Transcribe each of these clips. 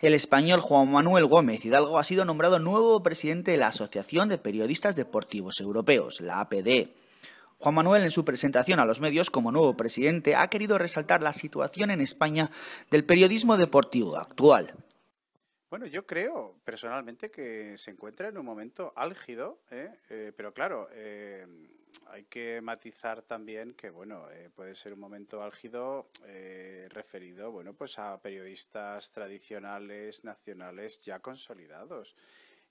El español Juan Manuel Gómez Hidalgo ha sido nombrado nuevo presidente de la Asociación de Periodistas Deportivos Europeos, la APD. Juan Manuel, en su presentación a los medios como nuevo presidente, ha querido resaltar la situación en España del periodismo deportivo actual. Bueno, yo creo personalmente que se encuentra en un momento álgido, ¿eh? Eh, pero claro, eh, hay que matizar también que, bueno, eh, puede ser un momento álgido eh, referido, pues a periodistas tradicionales, nacionales, ya consolidados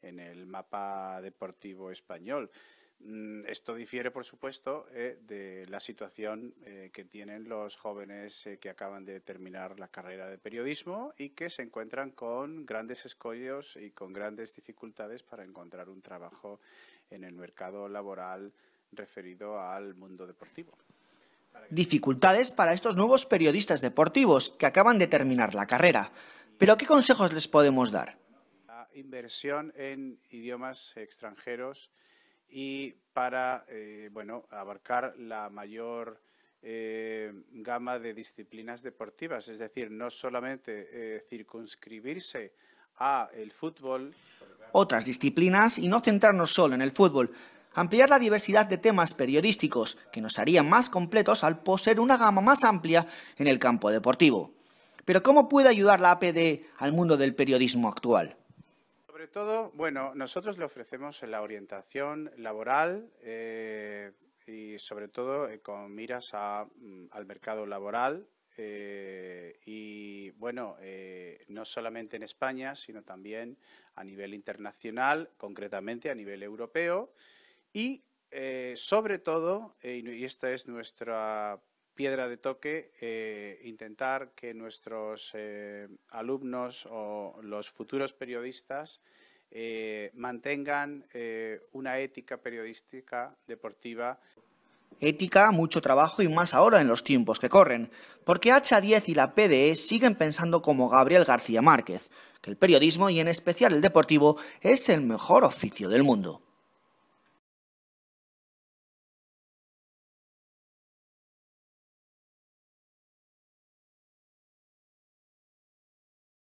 en el mapa deportivo español. Mm, esto difiere, por supuesto, eh, de la situación que tienen los jóvenes que acaban de terminar la carrera de periodismo y que se encuentran con grandes escollos y con grandes dificultades para encontrar un trabajo en el mercado laboral referido al mundo deportivo. Dificultades para estos nuevos periodistas deportivos que acaban de terminar la carrera. Pero ¿qué consejos les podemos dar? La inversión en idiomas extranjeros y para eh, bueno, abarcar la mayor eh, gama de disciplinas deportivas, es decir, no solamente eh, circunscribirse a el fútbol. Otras disciplinas y no centrarnos solo en el fútbol, ampliar la diversidad de temas periodísticos, que nos harían más completos al poseer una gama más amplia en el campo deportivo. Pero ¿cómo puede ayudar la APD al mundo del periodismo actual? Sobre todo, bueno, nosotros le ofrecemos la orientación laboral eh, y sobre todo eh, con miras mm, al mercado laboral eh, y bueno, no solamente en España, sino también a nivel internacional, concretamente a nivel europeo. Y eh, sobre todo, eh, y esta es nuestra piedra de toque, eh, intentar que nuestros alumnos o los futuros periodistas mantengan una ética periodística deportiva. Ética, mucho trabajo y más ahora en los tiempos que corren, porque H10 y la PDE siguen pensando como Gabriel García Márquez, que el periodismo y en especial el deportivo es el mejor oficio del mundo.